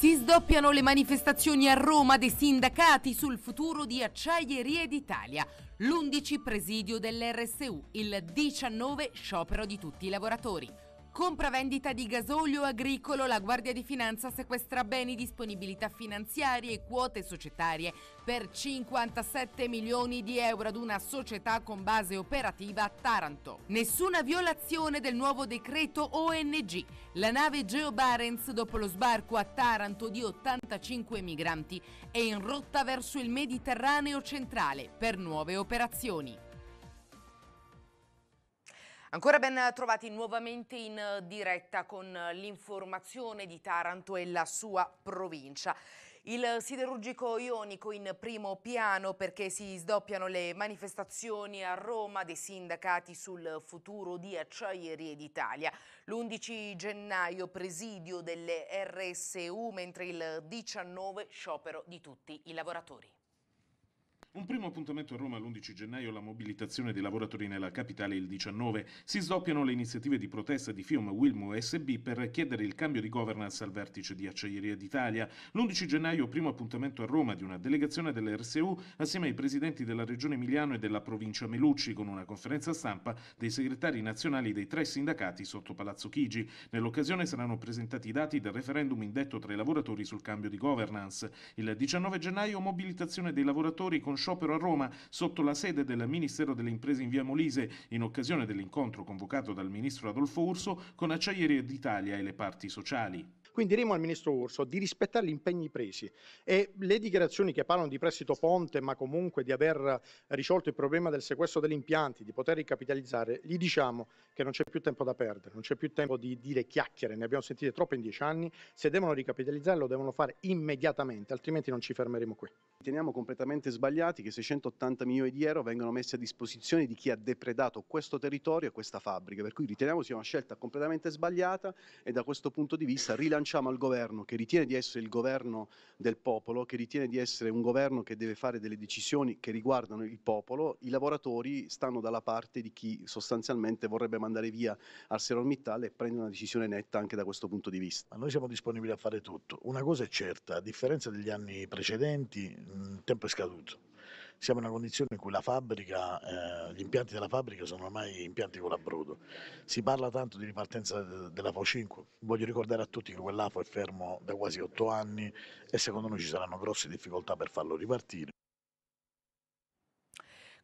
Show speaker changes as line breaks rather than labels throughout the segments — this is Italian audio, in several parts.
Si sdoppiano le manifestazioni a Roma dei sindacati sul futuro di Acciaierie d'Italia. L'11 presidio dell'RSU, il 19 sciopero di tutti i lavoratori. Compravendita di gasolio agricolo, la Guardia di Finanza sequestra beni, disponibilità finanziarie e quote societarie per 57 milioni di euro ad una società con base operativa a Taranto. Nessuna violazione del nuovo decreto ONG. La nave Geo Barents, dopo lo sbarco a Taranto di 85 migranti, è in rotta verso il Mediterraneo centrale per nuove operazioni. Ancora ben trovati nuovamente in diretta con l'informazione di Taranto e la sua provincia. Il siderurgico ionico in primo piano perché si sdoppiano le manifestazioni a Roma dei sindacati sul futuro di Acciaierie d'Italia. L'11 gennaio presidio delle RSU mentre il 19 sciopero di tutti i lavoratori.
Un primo appuntamento a Roma l'11 gennaio, la mobilitazione dei lavoratori nella capitale il 19. Si sdoppiano le iniziative di protesta di Fium Wilmo e SB per chiedere il cambio di governance al vertice di Acciaieria d'Italia. L'11 gennaio, primo appuntamento a Roma di una delegazione dell'RSU assieme ai presidenti della Regione Emiliano e della provincia Melucci con una conferenza stampa dei segretari nazionali dei tre sindacati sotto Palazzo Chigi. Nell'occasione saranno presentati i dati del referendum indetto tra i lavoratori sul cambio di governance. Il 19 gennaio mobilitazione dei lavoratori con sciopero a Roma sotto la sede del Ministero delle Imprese in via Molise in occasione dell'incontro convocato dal ministro Adolfo Urso con Acciaierie d'Italia e le parti sociali. Quindi diremo al ministro Urso di rispettare gli impegni presi e le dichiarazioni che parlano di prestito
ponte, ma comunque di aver risolto il problema del sequestro degli impianti, di poter ricapitalizzare, gli diciamo che non c'è più tempo da perdere, non c'è più tempo di dire chiacchiere, ne abbiamo sentite troppe in dieci anni, se devono ricapitalizzare lo devono fare immediatamente, altrimenti non ci fermeremo qui. Riteniamo completamente sbagliati che 680 milioni di euro vengano messi a disposizione di chi ha depredato questo territorio e questa fabbrica, per cui riteniamo sia una scelta completamente sbagliata e da questo punto di vista rilanciare diciamo al governo che ritiene di essere il governo del popolo, che ritiene di essere un governo che deve fare delle decisioni che riguardano il popolo, i lavoratori stanno dalla parte di chi sostanzialmente vorrebbe mandare via ArcelorMittal e prendere una decisione netta anche da questo punto di vista. Ma noi siamo
disponibili a fare tutto. Una cosa è certa, a differenza degli anni precedenti, mm, il tempo è scaduto siamo in una condizione in cui la fabbrica, eh, gli impianti della fabbrica sono ormai impianti con l'abbruto. Si parla tanto di ripartenza dell'AFO 5, voglio ricordare a tutti che quell'AFO è fermo da quasi otto anni e secondo noi ci saranno grosse difficoltà per farlo ripartire.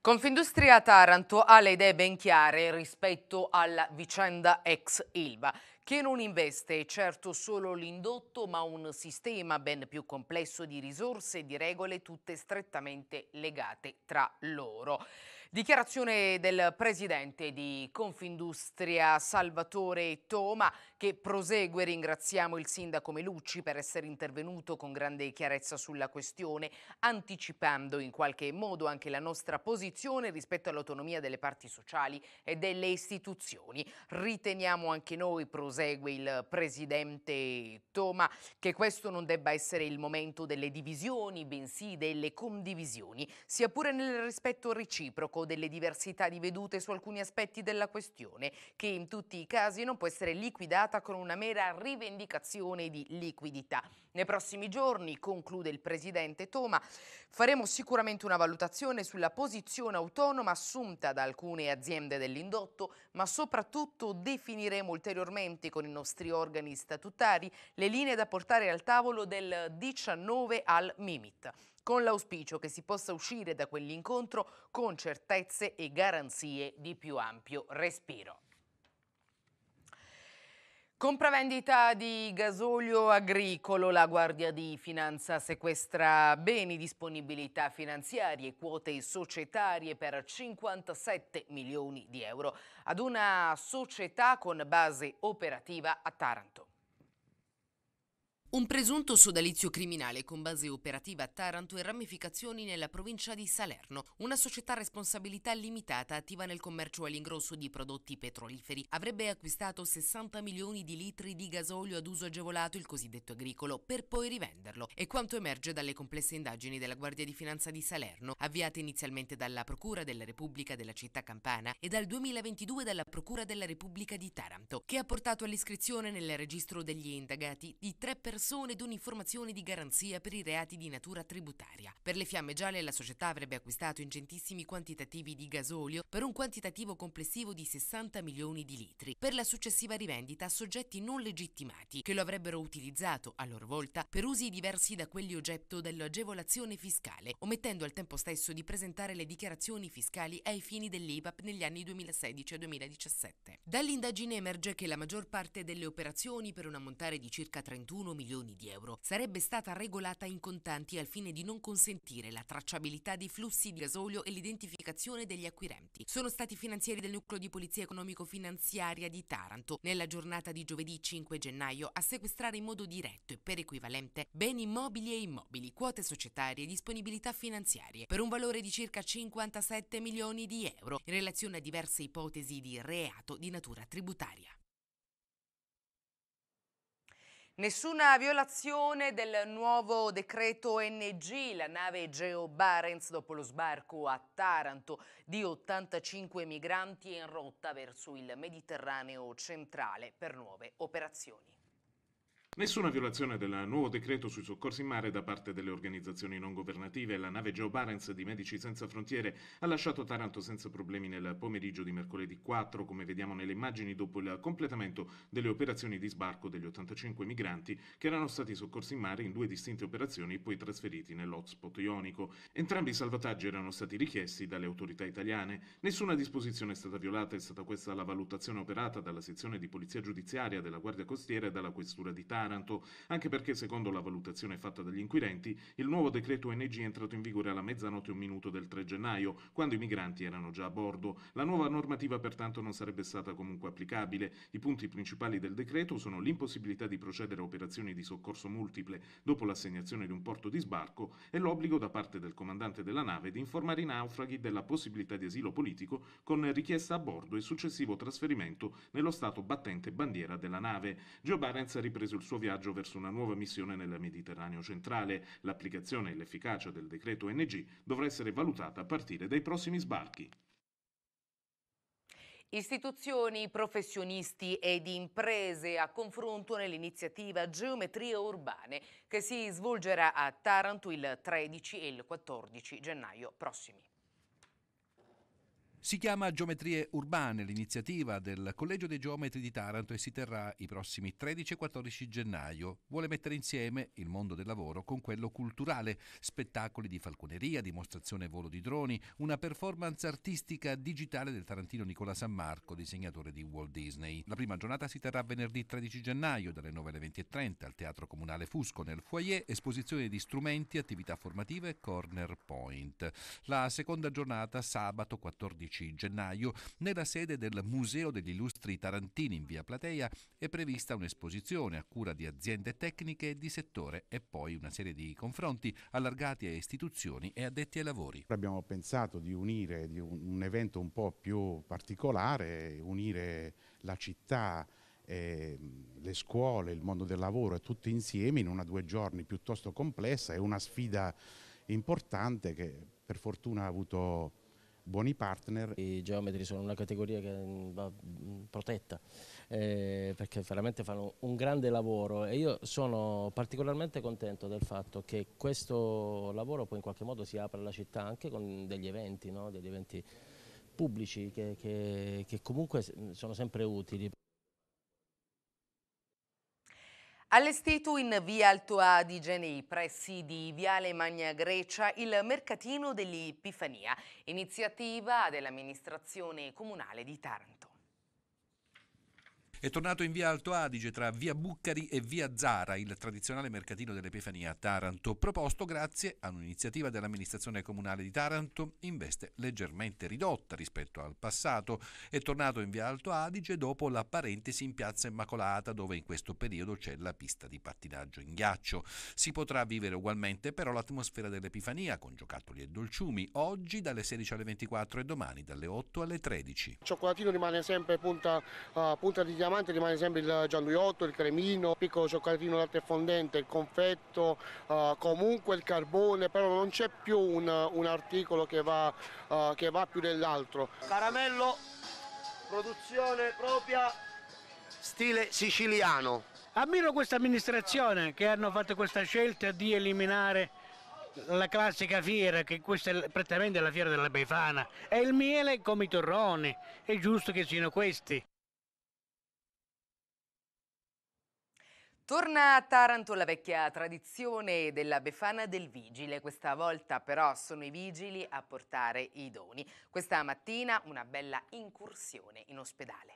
Confindustria Taranto ha le idee ben chiare rispetto alla vicenda ex Ilva, che non investe certo solo l'indotto, ma un sistema ben più complesso di risorse e di regole tutte strettamente legate tra loro. Dichiarazione del presidente di Confindustria Salvatore Toma che prosegue. Ringraziamo il sindaco Melucci per essere intervenuto con grande chiarezza sulla questione, anticipando in qualche modo anche la nostra posizione rispetto all'autonomia delle parti sociali e delle istituzioni. Riteniamo anche noi, prosegue il presidente Toma, che questo non debba essere il momento delle divisioni, bensì delle condivisioni, sia pure nel rispetto reciproco delle diversità di vedute su alcuni aspetti della questione, che in tutti i casi non può essere liquidata data con una mera rivendicazione di liquidità. Nei prossimi giorni, conclude il presidente Toma, faremo sicuramente una valutazione sulla posizione autonoma assunta da alcune aziende dell'indotto, ma soprattutto definiremo ulteriormente con i nostri organi statutari le linee da portare al tavolo del 19 al Mimit con l'auspicio che si possa uscire da quell'incontro con certezze e garanzie di più ampio respiro. Compravendita di gasolio agricolo, la Guardia di Finanza sequestra beni, disponibilità finanziarie, quote societarie per 57 milioni di euro ad una società con base operativa a Taranto. Un presunto sodalizio criminale con base operativa a Taranto e ramificazioni nella provincia di Salerno. Una società a responsabilità limitata attiva nel commercio all'ingrosso di prodotti petroliferi avrebbe acquistato 60 milioni di litri di gasolio ad uso agevolato, il cosiddetto agricolo, per poi rivenderlo. È quanto emerge dalle complesse indagini della Guardia di Finanza di Salerno, avviate inizialmente dalla Procura della Repubblica della città campana e dal 2022 dalla Procura della Repubblica di Taranto, che ha portato all'iscrizione nel registro degli indagati di tre persone persone ed un'informazione di garanzia per i reati di natura tributaria. Per le fiamme gialle la società avrebbe acquistato ingentissimi quantitativi di gasolio per un quantitativo complessivo di 60 milioni di litri per la successiva rivendita a soggetti non legittimati che lo avrebbero utilizzato a loro volta per usi diversi da quelli oggetto dell'agevolazione fiscale, omettendo al tempo stesso di presentare le dichiarazioni fiscali ai fini dell'IVAP negli anni 2016 e 2017. Dall'indagine emerge che la maggior parte delle operazioni per un ammontare di circa 31 milioni milioni di euro, sarebbe stata regolata in contanti al fine di non consentire la tracciabilità dei flussi di gasolio e l'identificazione degli acquirenti. Sono stati finanzieri del nucleo di polizia economico-finanziaria di Taranto, nella giornata di giovedì 5 gennaio, a sequestrare in modo diretto e per equivalente beni mobili e immobili, quote societarie e disponibilità finanziarie, per un valore di circa 57 milioni di euro, in relazione a diverse ipotesi di reato di natura tributaria. Nessuna violazione del nuovo decreto ONG, la nave Geo Barents dopo lo sbarco a Taranto di 85 migranti è in rotta verso il Mediterraneo centrale per nuove operazioni.
Nessuna violazione del nuovo decreto sui soccorsi in mare da parte delle organizzazioni non governative. La nave Geo Barents di Medici Senza Frontiere ha lasciato Taranto senza problemi nel pomeriggio di mercoledì 4, come vediamo nelle immagini, dopo il completamento delle operazioni di sbarco degli 85 migranti che erano stati soccorsi in mare in due distinte operazioni e poi trasferiti nell'hotspot ionico. Entrambi i salvataggi erano stati richiesti dalle autorità italiane. Nessuna disposizione è stata violata, è stata questa la valutazione operata dalla sezione di polizia giudiziaria della Guardia Costiera e dalla Questura di Taranto Taranto, anche perché secondo la valutazione fatta dagli inquirenti il nuovo decreto ONG è entrato in vigore alla mezzanotte e un minuto del 3 gennaio, quando i migranti erano già a bordo. La nuova normativa pertanto non sarebbe stata comunque applicabile. I punti principali del decreto sono l'impossibilità di procedere a operazioni di soccorso multiple dopo l'assegnazione di un porto di sbarco e l'obbligo da parte del comandante della nave di informare i naufraghi della possibilità di asilo politico con richiesta a bordo e successivo trasferimento nello stato battente bandiera della nave. Joe Barents ha ripreso il suo suo viaggio verso una nuova missione nel Mediterraneo centrale. L'applicazione e l'efficacia del decreto NG dovrà essere valutata a partire dai prossimi sbarchi.
Istituzioni, professionisti ed imprese a confronto nell'iniziativa Geometrie Urbane che si svolgerà a Taranto il 13 e il 14 gennaio prossimi.
Si chiama Geometrie Urbane, l'iniziativa del Collegio dei Geometri di Taranto e si terrà i prossimi 13 e 14 gennaio. Vuole mettere insieme il mondo del lavoro con quello culturale, spettacoli di falconeria, dimostrazione volo di droni, una performance artistica digitale del tarantino Nicola San Marco, disegnatore di Walt Disney. La prima giornata si terrà venerdì 13 gennaio dalle 9 alle 20.30 al Teatro Comunale Fusco nel foyer, esposizione di strumenti, attività formative e corner point. La seconda giornata sabato 14 16 gennaio, nella sede del Museo degli Illustri Tarantini in via Platea è prevista un'esposizione a cura di aziende tecniche di settore e poi una serie di confronti allargati a istituzioni e addetti ai
lavori. Abbiamo pensato di unire di un evento un po' più particolare, unire la città ehm, le scuole, il mondo del lavoro e tutti insieme in una due giorni piuttosto complessa, è una sfida importante che
per fortuna ha avuto buoni partner. I geometri sono una categoria che mm, va mm, protetta eh, perché veramente fanno un grande lavoro e io sono particolarmente contento del fatto che questo lavoro poi in qualche modo si apra alla città anche con degli eventi, no? degli eventi pubblici che, che, che comunque mm, sono sempre utili.
Allestito in via Alto Adige, nei pressi di Viale Magna Grecia, il mercatino dell'Epifania, iniziativa dell'amministrazione comunale di Taranto.
È tornato in via Alto Adige tra via Buccari e via Zara il tradizionale mercatino dell'Epifania a Taranto, proposto grazie a un'iniziativa dell'amministrazione comunale di Taranto in veste leggermente ridotta rispetto al passato. È tornato in via Alto Adige dopo la parentesi in piazza Immacolata, dove in questo periodo c'è la pista di pattinaggio in ghiaccio. Si potrà vivere ugualmente però l'atmosfera dell'Epifania con giocattoli e dolciumi oggi dalle 16 alle 24 e domani dalle 8 alle 13. Il
cioccolatino rimane sempre punta, uh, punta di ghiaccio diamante rimane sempre il gianduiotto, il cremino, il piccolo cioccolatino latte fondente, il confetto, eh, comunque il carbone, però non c'è più un, un articolo che va, eh, che va più dell'altro.
Caramello, produzione propria, stile siciliano. Ammiro questa amministrazione che hanno fatto questa scelta di eliminare la classica fiera, che questa è praticamente la fiera della Befana, e il miele come i torroni, è giusto che siano questi.
Torna a Taranto la vecchia tradizione della Befana del Vigile, questa volta però sono i vigili a portare i doni. Questa mattina una bella incursione in ospedale.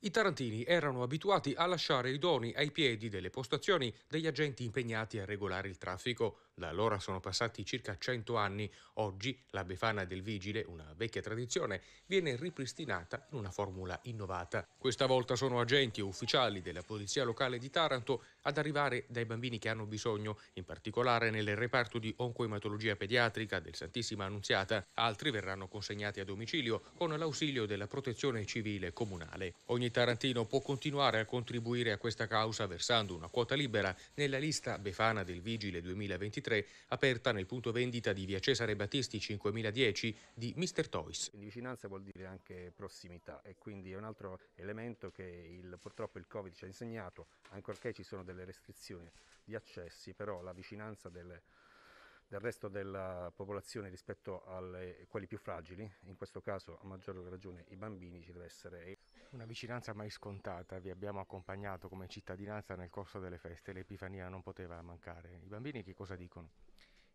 I tarantini erano abituati a lasciare i doni ai piedi
delle postazioni degli agenti impegnati a regolare il traffico. Da allora sono passati circa 100 anni, oggi la Befana del Vigile, una vecchia tradizione, viene ripristinata in una formula innovata. Questa volta sono agenti e ufficiali della Polizia Locale di Taranto ad arrivare dai bambini che hanno bisogno, in particolare nel reparto di oncoematologia pediatrica del Santissima Annunziata. Altri verranno consegnati a domicilio con l'ausilio della protezione civile comunale. Ogni tarantino può continuare a contribuire a questa causa versando una quota libera nella lista Befana del Vigile 2023 2023, aperta nel punto vendita di via Cesare Battisti 5010 di Mr. Toys.
Quindi vicinanza vuol dire anche
prossimità e quindi è un altro elemento che il, purtroppo il Covid ci ha insegnato, ancorché ci sono delle restrizioni di accessi, però la vicinanza delle del resto della popolazione rispetto a quelli più fragili, in questo caso a maggior ragione i bambini ci deve essere. Una vicinanza mai scontata, vi abbiamo accompagnato come cittadinanza nel corso delle feste, l'Epifania non poteva mancare. I bambini che cosa dicono?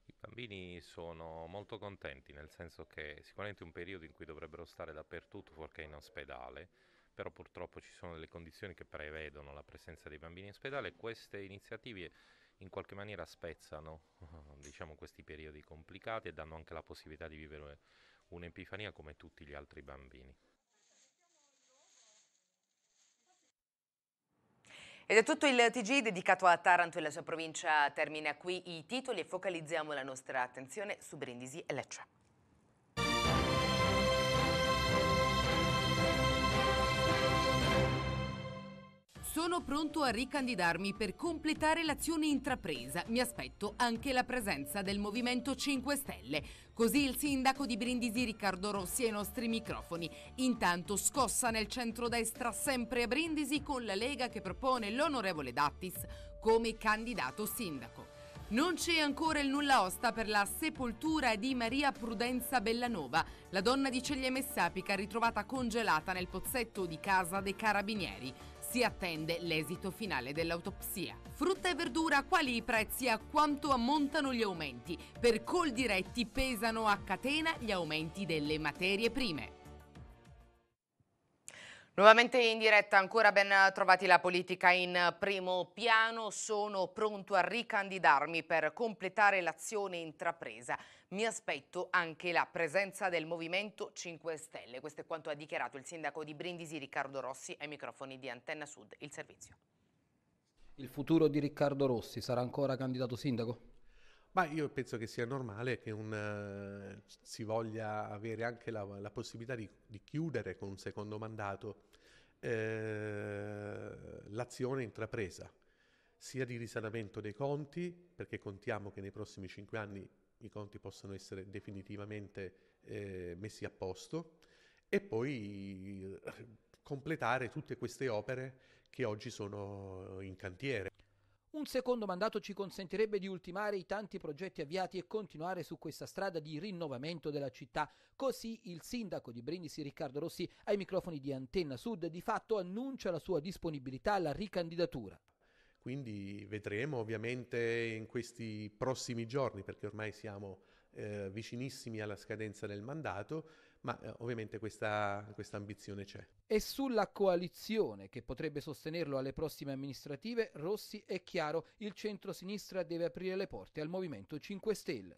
I bambini sono molto contenti, nel senso che sicuramente è un periodo in cui dovrebbero stare dappertutto, fuorché in ospedale, però purtroppo ci sono delle condizioni che prevedono la presenza dei bambini in ospedale e queste iniziative in qualche maniera spezzano diciamo, questi periodi complicati e danno anche la possibilità di vivere un'epifania come tutti gli altri bambini.
Ed è tutto il TG dedicato a Taranto e la sua provincia termina qui i titoli e focalizziamo la nostra attenzione su Brindisi e Lecce. Sono pronto a ricandidarmi per completare l'azione intrapresa. Mi aspetto anche la presenza del Movimento 5 Stelle. Così il sindaco di Brindisi Riccardo Rossi ai nostri microfoni. Intanto scossa nel centrodestra sempre a Brindisi con la Lega che propone l'onorevole Dattis come candidato sindaco. Non c'è ancora il nulla osta per la sepoltura di Maria Prudenza Bellanova, la donna di Ceglie Messapica ritrovata congelata nel pozzetto di casa dei carabinieri si attende l'esito finale dell'autopsia. Frutta e verdura, quali i prezzi e a quanto ammontano gli aumenti? Per col diretti pesano a catena gli aumenti delle materie prime. Nuovamente in diretta, ancora ben trovati la politica in primo piano, sono pronto a ricandidarmi per completare l'azione intrapresa. Mi aspetto anche la presenza del Movimento 5 Stelle. Questo è quanto ha dichiarato il sindaco di Brindisi Riccardo Rossi ai microfoni di Antenna Sud, il servizio.
Il futuro di Riccardo Rossi sarà ancora candidato sindaco? Ma io penso che sia normale
che un, uh, si voglia avere anche la, la possibilità di, di, chiudere con un secondo mandato eh, l'azione intrapresa, sia di risanamento dei conti, perché contiamo che nei prossimi cinque anni i conti possano essere definitivamente eh, messi a posto e poi completare tutte queste opere che oggi sono in cantiere.
Un secondo mandato ci consentirebbe di ultimare i tanti progetti avviati e continuare su questa strada di rinnovamento della città. Così il sindaco di Brindisi Riccardo Rossi ai microfoni di Antenna Sud di fatto annuncia la sua disponibilità alla ricandidatura.
Quindi vedremo ovviamente in questi prossimi giorni, perché ormai siamo eh, vicinissimi alla scadenza del mandato, ma eh, ovviamente questa, questa ambizione c'è.
E sulla coalizione che potrebbe sostenerlo alle prossime amministrative, Rossi è chiaro, il centro-sinistra deve aprire le porte al Movimento 5 Stelle.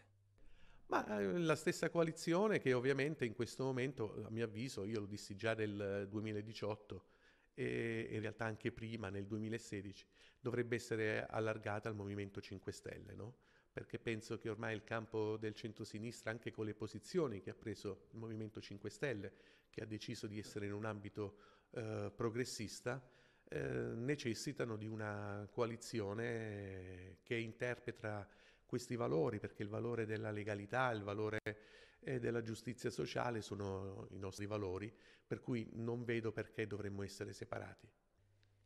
Ma eh, la stessa coalizione che ovviamente in questo momento, a mio avviso, io lo dissi già nel 2018, e in realtà anche prima, nel 2016, dovrebbe essere allargata al Movimento 5 Stelle, no? perché penso che ormai il campo del centrosinistra, anche con le posizioni che ha preso il Movimento 5 Stelle, che ha deciso di essere in un ambito eh, progressista, eh, necessitano di una coalizione che interpreta questi valori, perché il valore della legalità, il valore eh, della giustizia sociale sono i nostri valori, per cui non vedo perché dovremmo essere separati.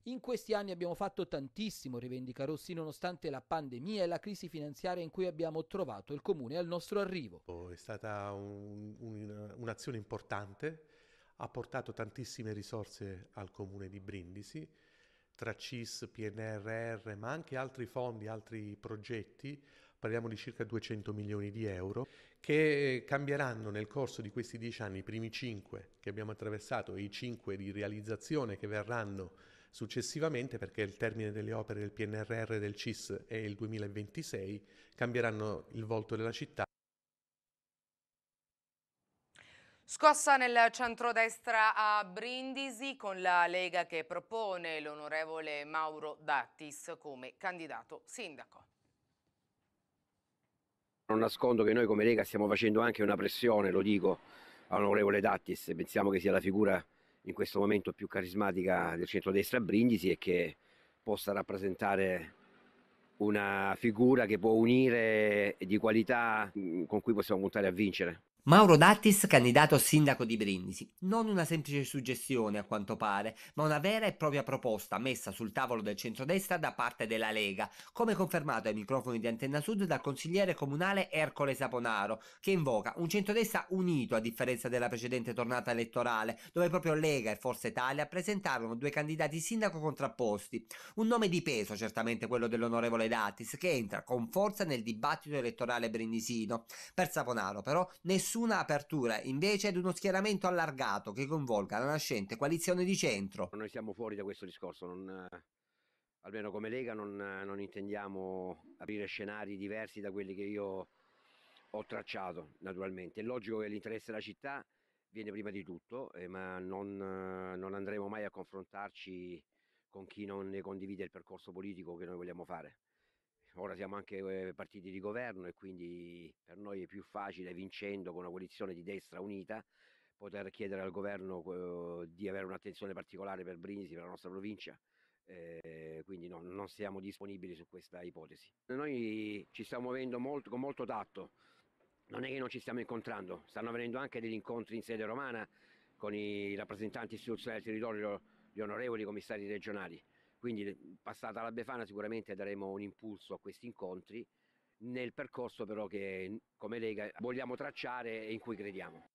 In questi anni abbiamo fatto tantissimo, rivendica Rossi, nonostante la pandemia e la crisi finanziaria in cui abbiamo trovato il comune al nostro arrivo.
È stata un, un, un'azione importante, ha portato tantissime risorse al comune di Brindisi, tra CIS, PNRR, ma anche altri fondi, altri progetti, parliamo di circa 200 milioni di euro, che eh, cambieranno nel corso di questi dieci anni, i primi cinque che abbiamo attraversato e i cinque di realizzazione che verranno successivamente, perché il termine delle opere del PNRR e del CIS è il 2026, cambieranno il volto della città.
Scossa nel centrodestra a Brindisi con la Lega che propone l'onorevole Mauro Dattis come candidato sindaco.
Non nascondo che noi come Lega stiamo facendo anche una pressione, lo dico all'onorevole Dattis, pensiamo che sia la figura in questo momento più carismatica del centrodestra a Brindisi e che possa rappresentare una figura che può unire di qualità mm, con
cui possiamo puntare a vincere. Mauro Dattis, candidato sindaco di Brindisi. Non una semplice suggestione a quanto pare, ma una vera e propria proposta messa sul tavolo del centrodestra da parte della Lega, come confermato ai microfoni di Antenna Sud dal consigliere comunale Ercole Saponaro, che invoca un centrodestra unito a differenza della precedente tornata elettorale, dove proprio Lega e Forza Italia presentarono due candidati sindaco contrapposti. Un nome di peso certamente quello dell'onorevole Dattis, che entra con forza nel dibattito elettorale brindisino. Per Saponaro però nessuno nessuna apertura, invece ad uno schieramento allargato che coinvolga la nascente coalizione di centro. Noi siamo fuori da questo discorso, non,
almeno come Lega non, non intendiamo aprire scenari diversi da quelli che io ho tracciato, naturalmente. È logico che l'interesse della città viene prima di tutto, eh, ma non, non andremo mai a confrontarci con chi non ne condivide il percorso politico che noi vogliamo fare ora siamo anche uhm, partiti di governo e quindi per noi è più facile, vincendo con una coalizione di destra unita, poter chiedere al governo eh, di avere un'attenzione particolare per Brindisi, per la nostra provincia. Eh, quindi no, non siamo disponibili su questa ipotesi. Noi ci stiamo muovendo molto, con molto tatto, non è che non ci stiamo incontrando, stanno avvenendo anche degli incontri in sede romana con i rappresentanti istituzionali del territorio, gli onorevoli commissari regionali. Quindi passata la Befana sicuramente daremo un impulso a questi incontri nel percorso però che come Lega vogliamo tracciare e in cui crediamo.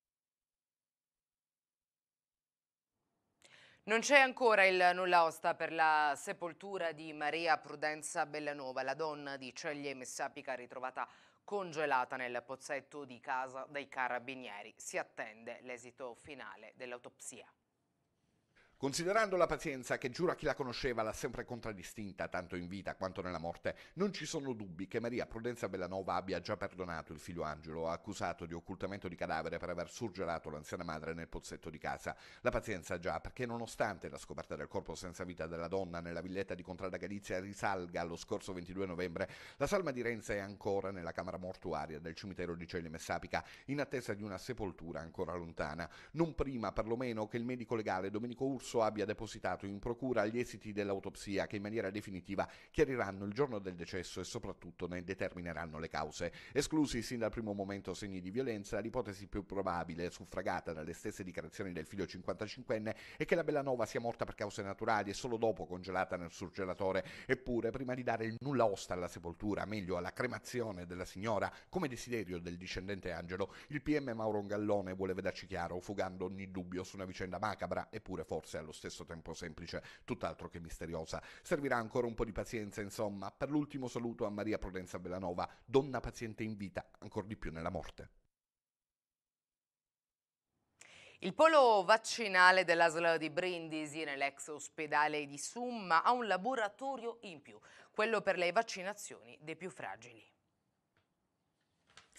Non c'è ancora il nulla osta per la sepoltura di Maria Prudenza Bellanova, la donna di Ceglie Messapica ritrovata congelata nel pozzetto di casa dei carabinieri. Si attende l'esito finale dell'autopsia.
Considerando la pazienza che giura chi la conosceva l'ha sempre contraddistinta, tanto in vita quanto nella morte, non ci sono dubbi che Maria Prudenza Bellanova abbia già perdonato il figlio Angelo, accusato di occultamento di cadavere per aver surgelato l'anziana madre nel pozzetto di casa. La pazienza già, perché nonostante la scoperta del corpo senza vita della donna nella villetta di Contrada Galizia risalga allo scorso 22 novembre, la salma di Renza è ancora nella camera mortuaria del cimitero di Celle Messapica, in attesa di una sepoltura ancora lontana. Non prima, perlomeno, che il medico legale Domenico Urso Rosso abbia depositato in procura gli esiti dell'autopsia che in maniera definitiva chiariranno il giorno del decesso e soprattutto ne determineranno le cause. Esclusi sin dal primo momento segni di violenza, l'ipotesi più probabile, suffragata dalle stesse dichiarazioni del figlio 55enne, è che la Bellanova sia morta per cause naturali e solo dopo congelata nel surgelatore. Eppure, prima di dare il nulla osta alla sepoltura, meglio alla cremazione della signora, come desiderio del discendente Angelo, il PM Mauro Gallone vuole vederci chiaro, fugando ogni dubbio su una vicenda macabra, eppure forse allo stesso tempo semplice, tutt'altro che misteriosa. Servirà ancora un po' di pazienza, insomma, per l'ultimo saluto a Maria Prudenza Bellanova, donna paziente in vita, ancora di più nella
morte. Il polo vaccinale dell'ASL di Brindisi nell'ex ospedale di Summa ha un laboratorio in più, quello per le vaccinazioni dei più fragili.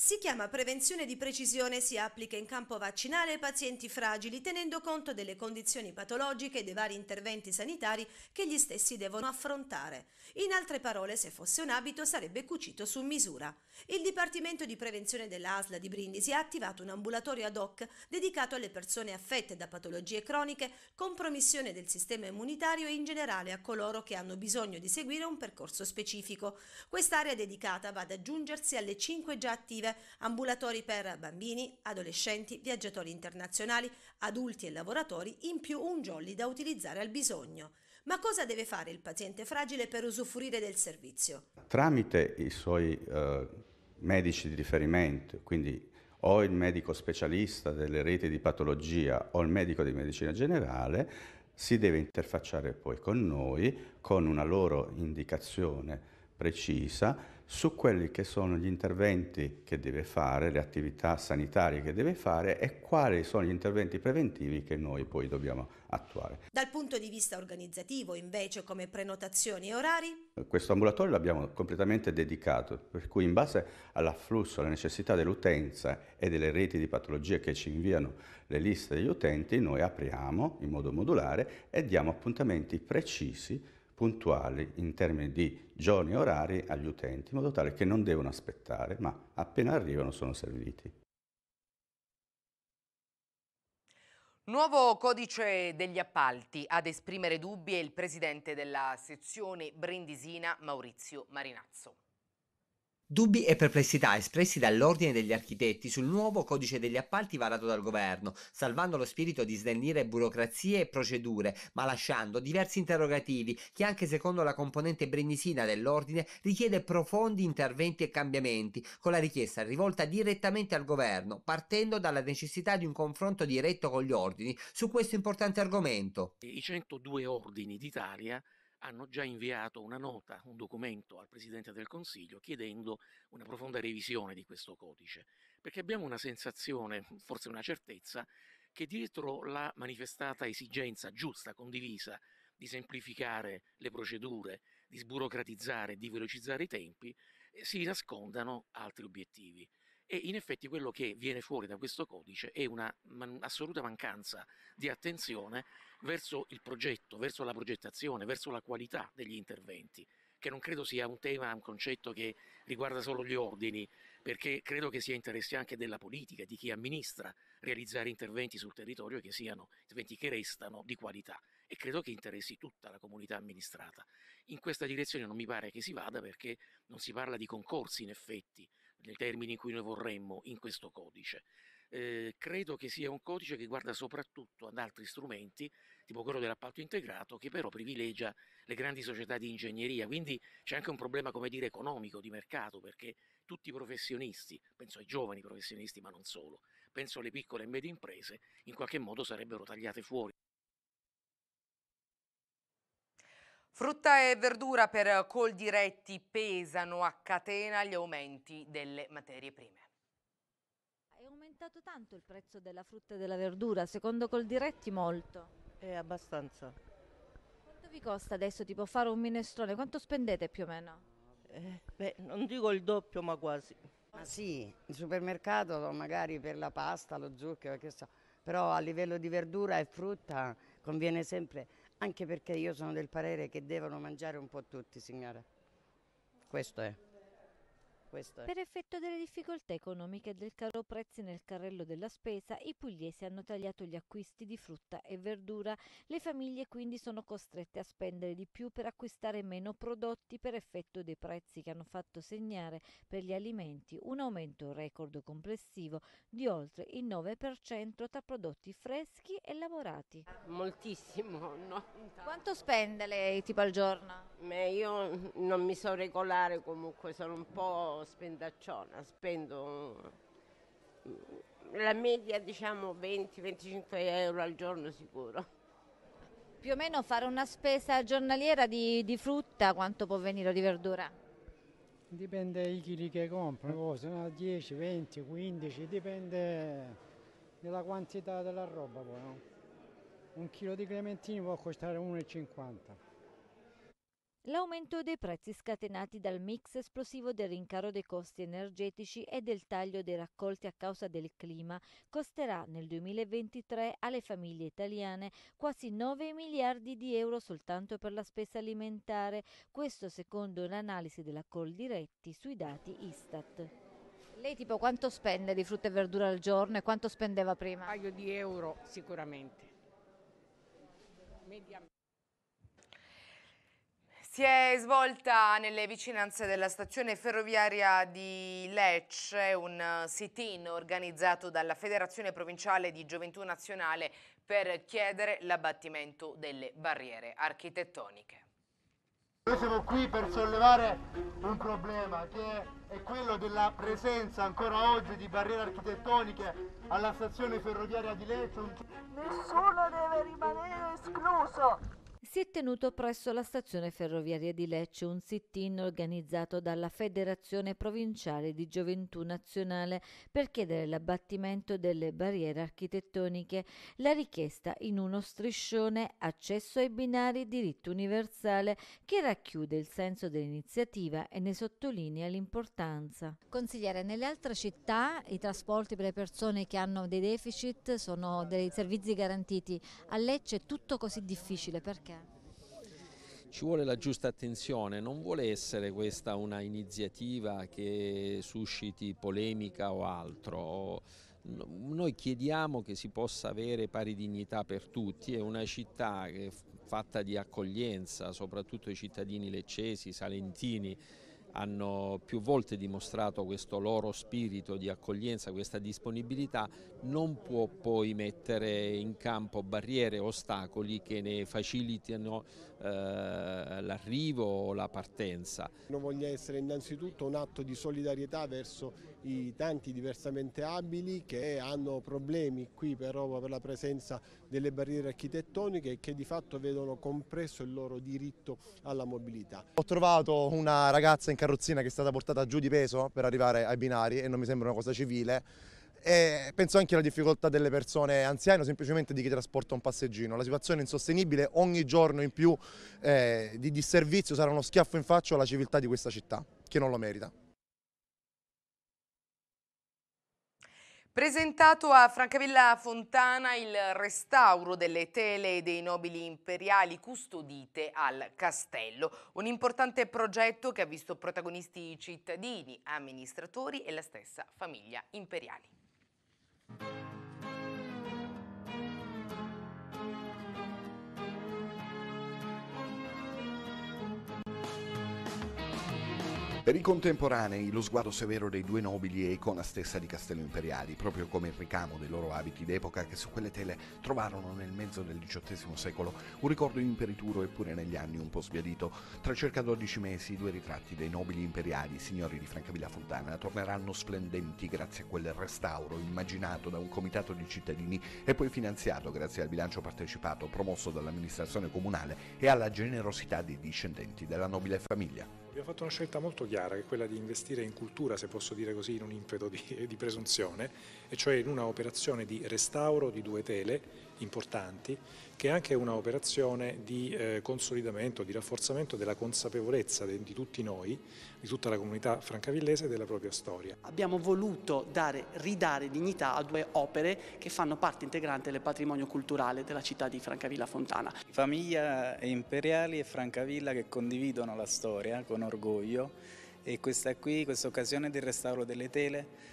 Si chiama
prevenzione di precisione e si applica in campo vaccinale ai pazienti fragili tenendo conto delle condizioni patologiche e dei vari interventi sanitari che gli stessi devono affrontare. In altre parole, se fosse un abito sarebbe cucito su misura. Il Dipartimento di Prevenzione dell'ASLA di Brindisi ha attivato un ambulatorio ad hoc dedicato alle persone affette da patologie croniche, compromissione del sistema immunitario e in generale a coloro che hanno bisogno di seguire un percorso specifico. Quest'area dedicata va ad aggiungersi alle 5 già attive ambulatori per bambini, adolescenti, viaggiatori internazionali, adulti e lavoratori, in più un jolly da utilizzare al bisogno. Ma cosa deve fare il paziente fragile per usufruire del servizio?
Tramite i suoi eh, medici di riferimento, quindi o il medico specialista delle reti di patologia o il medico di medicina generale, si deve interfacciare poi con noi con una loro indicazione precisa su quelli che sono gli interventi che deve fare, le attività sanitarie che deve fare e quali sono gli interventi preventivi che noi poi dobbiamo attuare.
Dal punto di vista organizzativo invece come prenotazioni e orari?
Questo ambulatorio l'abbiamo completamente dedicato, per cui in base all'afflusso, alla necessità dell'utenza e delle reti di patologie che ci inviano le liste degli utenti, noi apriamo in modo modulare e diamo appuntamenti precisi puntuali in termini di giorni e orari agli utenti, in modo tale che non devono aspettare, ma appena arrivano sono serviti.
Nuovo codice degli appalti. Ad esprimere dubbi è il presidente della sezione brindisina Maurizio Marinazzo.
Dubbi e perplessità espressi dall'Ordine degli Architetti sul nuovo codice degli appalti varato dal governo, salvando lo spirito di snellire burocrazie e procedure, ma lasciando diversi interrogativi che anche secondo la componente brennisina dell'Ordine richiede profondi interventi e cambiamenti, con la richiesta rivolta direttamente al governo, partendo dalla necessità di un confronto diretto con gli ordini su questo importante argomento.
I 102 ordini d'Italia hanno già inviato una nota, un documento al Presidente del Consiglio chiedendo una profonda revisione di questo codice, perché abbiamo una sensazione, forse una certezza, che dietro la manifestata esigenza giusta, condivisa, di semplificare le procedure, di sburocratizzare, di velocizzare i tempi, eh, si nascondano altri obiettivi. E in effetti quello che viene fuori da questo codice è un'assoluta mancanza di attenzione verso il progetto, verso la progettazione, verso la qualità degli interventi che non credo sia un tema, un concetto che riguarda solo gli ordini, perché credo che sia interesse anche della politica, di chi amministra, realizzare interventi sul territorio che siano interventi che restano di qualità e credo che interessi tutta la comunità amministrata. In questa direzione non mi pare che si vada perché non si parla di concorsi in effetti, nei termini in cui noi vorremmo in questo codice. Eh, credo che sia un codice che guarda soprattutto ad altri strumenti, tipo quello dell'appalto integrato, che però privilegia le grandi società di ingegneria, quindi c'è anche un problema, come dire, economico, di mercato, perché tutti i professionisti, penso ai giovani professionisti ma non solo, penso alle piccole e medie imprese, in qualche modo sarebbero tagliate fuori
Frutta e verdura per Coldiretti pesano a catena gli aumenti delle materie prime.
È aumentato tanto il prezzo della frutta e della verdura, secondo Coldiretti molto? È abbastanza. Quanto vi costa adesso tipo fare un minestrone? Quanto spendete più o meno?
Eh, beh, non dico il doppio ma quasi. Ma sì, il supermercato magari per la pasta, lo zucchero, che so, però a livello di verdura e frutta conviene sempre anche perché io sono del parere che devono mangiare un po' tutti, signora. Questo è.
Questo eh. Per effetto delle difficoltà economiche e del caro prezzi nel carrello della spesa, i pugliesi hanno tagliato gli acquisti di frutta e verdura. Le famiglie quindi sono costrette a spendere di più per acquistare meno prodotti per effetto dei prezzi che hanno fatto segnare per gli alimenti un aumento record complessivo di oltre il 9% tra prodotti freschi e lavorati.
Moltissimo, no?
Quanto spende lei tipo al giorno?
Beh, io non mi so regolare comunque, sono un po' sono spendacciona, spendo mm, la media diciamo 20-25 euro al giorno sicuro.
Più o meno fare una spesa giornaliera di, di frutta, quanto può venire di verdura?
Dipende dai chili che compro, sono 10, 20, 15, dipende dalla quantità della roba poi, no? Un chilo di clementini può costare 1,50
L'aumento dei prezzi scatenati dal mix esplosivo del rincaro dei costi energetici e del taglio dei raccolti a causa del clima costerà nel 2023 alle famiglie italiane quasi 9 miliardi di euro soltanto per la spesa alimentare, questo secondo un'analisi della Coldiretti sui dati Istat. Lei tipo quanto spende di frutta e verdura al giorno e quanto spendeva prima? Un
paio di euro
sicuramente.
Mediamente. Si è svolta nelle vicinanze della stazione ferroviaria di Lecce un eh, sit-in organizzato dalla Federazione Provinciale di Gioventù Nazionale per chiedere l'abbattimento delle barriere architettoniche.
Noi siamo qui per
sollevare un problema che è quello della presenza ancora oggi di barriere
architettoniche alla stazione ferroviaria di Lecce. Nessuno deve rimanere escluso si è tenuto presso la stazione ferroviaria di Lecce un sit-in organizzato dalla Federazione Provinciale di Gioventù Nazionale per chiedere l'abbattimento delle barriere architettoniche, la richiesta in uno striscione accesso ai binari diritto universale che racchiude il senso dell'iniziativa e ne sottolinea l'importanza. Consigliere, nelle altre città i trasporti per le persone che hanno dei deficit sono dei servizi garantiti, a Lecce è tutto così difficile perché?
ci vuole la giusta attenzione, non vuole essere questa una iniziativa che susciti polemica o altro. Noi chiediamo che si possa avere pari dignità per tutti, è una città fatta di accoglienza, soprattutto i cittadini leccesi, salentini, hanno più volte dimostrato questo loro spirito di accoglienza, questa disponibilità, non può poi mettere in campo barriere, ostacoli che ne facilitino eh, l'arrivo o la partenza. Non voglia essere innanzitutto un atto di solidarietà verso i tanti diversamente abili che hanno problemi qui per per la presenza delle barriere architettoniche e che di fatto vedono compresso il loro diritto alla mobilità.
Ho trovato una ragazza in carrozzina che è stata portata giù di peso per arrivare ai binari e non mi sembra una cosa civile e penso anche alla difficoltà delle persone anziane o semplicemente di chi trasporta un passeggino. La situazione è insostenibile, ogni giorno in più eh, di disservizio sarà uno schiaffo in faccia alla civiltà di questa città, che non lo merita.
Presentato a Francavilla Fontana il restauro delle tele dei nobili imperiali custodite al castello, un importante progetto che ha visto protagonisti cittadini, amministratori e la stessa famiglia imperiali.
Per i contemporanei lo sguardo severo dei due nobili è icona stessa di Castello Imperiali, proprio come il ricamo dei loro abiti d'epoca che su quelle tele trovarono nel mezzo del XVIII secolo un ricordo imperituro eppure negli anni un po' sbiadito. Tra circa 12 mesi i due ritratti dei nobili imperiali, signori di Francavilla Fontana, torneranno splendenti grazie a quel restauro immaginato da un comitato di cittadini e poi finanziato grazie al bilancio partecipato promosso dall'amministrazione comunale e alla generosità dei discendenti della nobile famiglia.
Abbiamo fatto una scelta molto chiara, che è quella di investire in cultura, se posso dire così, in un impeto di, di presunzione, e cioè in una operazione di restauro di due tele importanti, che è anche un'operazione di eh, consolidamento, di rafforzamento della consapevolezza di, di tutti noi, di tutta la comunità francavillese e della propria storia.
Abbiamo voluto dare, ridare dignità a due opere che fanno parte integrante del patrimonio culturale della città di Francavilla Fontana. Famiglia Imperiali e Francavilla che condividono la storia con orgoglio e questa qui, questa occasione del restauro delle tele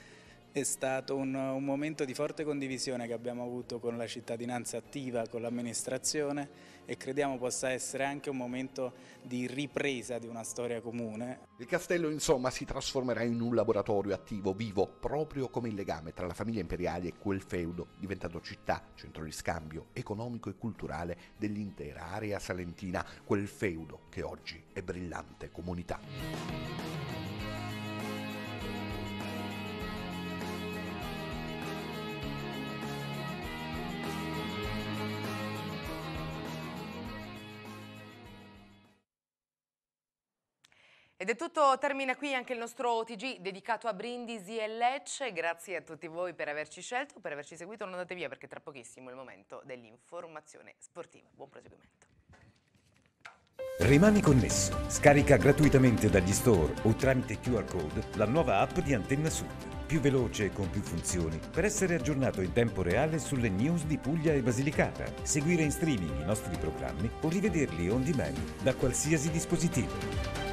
è stato un, un momento di forte condivisione che abbiamo avuto con la cittadinanza attiva, con l'amministrazione e crediamo possa essere anche un momento di ripresa di una storia comune.
Il castello insomma si trasformerà in un laboratorio attivo, vivo, proprio come il legame tra la famiglia imperiale e quel feudo, diventato città, centro di scambio economico e culturale dell'intera area salentina, quel feudo che oggi è brillante comunità.
tutto, termina qui anche il nostro OTG dedicato a Brindisi e Lecce. Grazie a tutti voi per averci scelto, per averci seguito. Non andate via perché tra pochissimo è il momento dell'informazione sportiva. Buon proseguimento.
Rimani connesso. Scarica gratuitamente dagli store o tramite QR code la nuova app di Antenna Sud più veloce e con più funzioni
per essere aggiornato in tempo reale sulle news di Puglia e Basilicata, seguire in streaming i nostri programmi o rivederli on demand da qualsiasi dispositivo.